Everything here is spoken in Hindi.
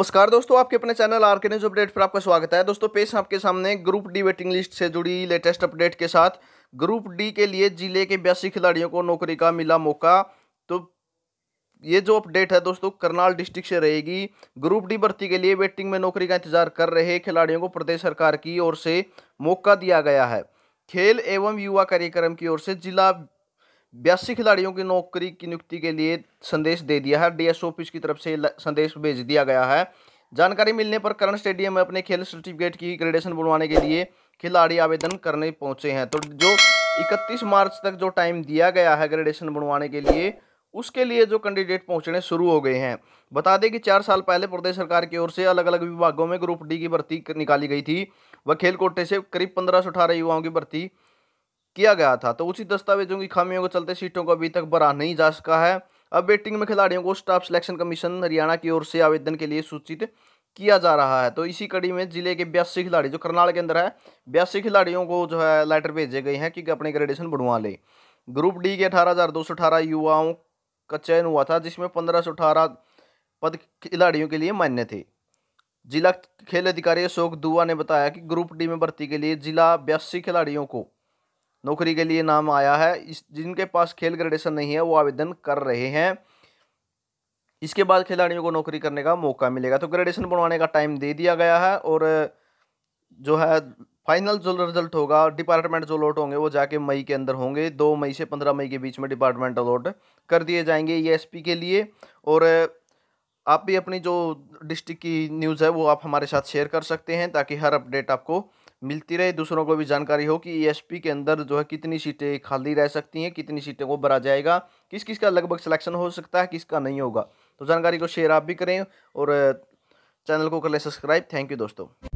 नमस्कार दोस्तों आपके अपने channel R K news update पर आपका स्वागत है दोस्तों पेश आपके सामने ग्रुप डी वेटिंग लिस्ट से जुड़ी लेटेस्ट अपडेट के साथ ग्रुप डी के लिए जिले के बयासी खिलाड़ियों को नौकरी का मिला मौका तो ये जो अपडेट है दोस्तों करनाल डिस्ट्रिक्ट से रहेगी ग्रुप डी भर्ती के लिए वेटिंग में नौकरी का इंतजार कर रहे खिलाड़ियों को प्रदेश सरकार की ओर से मौका दिया गया है खेल एवं युवा कार्यक्रम की ओर से जिला बयासी खिलाड़ियों की नौकरी की नियुक्ति के लिए संदेश दे दिया है डीएसओ ऑफिस की तरफ से संदेश भेज दिया गया है जानकारी मिलने पर करण स्टेडियम में अपने खेल सर्टिफिकेट की ग्रेडेशन बुलवाने के लिए खिलाड़ी आवेदन करने पहुंचे हैं तो जो 31 मार्च तक जो टाइम दिया गया है ग्रेडेशन बनवाने के लिए उसके लिए जो कैंडिडेट पहुंचने शुरू हो गए हैं बता दें कि चार साल पहले प्रदेश सरकार की ओर से अलग अलग विभागों में ग्रुप डी की भर्ती निकाली गई थी वह खेल कोटे से करीब पंद्रह सौ अठारह युवाओं की भर्ती किया गया था तो उसी दस्तावेजों की खामियों के चलते सीटों को अभी तक भरा नहीं जा सका है अब वेटिंग में खिलाड़ियों को स्टाफ सिलेक्शन कमीशन हरियाणा की ओर से आवेदन के लिए सूचित किया जा रहा है तो इसी कड़ी में जिले के बयासी खिलाड़ी जो करनाल के अंदर है बयासी खिलाड़ियों को जो है लेटर भेजे गए हैं कि अपने ग्रेडेशन बढ़वा लें ग्रुप डी के अठारह युवाओं का चयन हुआ था जिसमें पंद्रह पद खिलाड़ियों के लिए मान्य थे जिला खेल अधिकारी अशोक दुआ ने बताया कि ग्रुप डी में भर्ती के लिए जिला बयासी खिलाड़ियों को नौकरी के लिए नाम आया है इस जिनके पास खेल ग्रेडेशन नहीं है वो आवेदन कर रहे हैं इसके बाद खिलाड़ियों को नौकरी करने का मौका मिलेगा तो ग्रेडेशन बनवाने का टाइम दे दिया गया है और जो है फाइनल जो रिजल्ट होगा डिपार्टमेंट जो लोट होंगे वो जाके मई के अंदर होंगे दो मई से पंद्रह मई के बीच में डिपार्टमेंट अलॉट कर दिए जाएंगे ये e एस के लिए और आप भी अपनी जो डिस्ट्रिक्ट की न्यूज़ है वो आप हमारे साथ शेयर कर सकते हैं ताकि हर अपडेट आपको मिलती रहे दूसरों को भी जानकारी हो कि ईएसपी e के अंदर जो है कितनी सीटें खाली रह सकती हैं कितनी सीटें को भरा जाएगा किस किस का लगभग सिलेक्शन हो सकता है किसका नहीं होगा तो जानकारी को शेयर आप भी करें और चैनल को कर लें सब्सक्राइब थैंक यू दोस्तों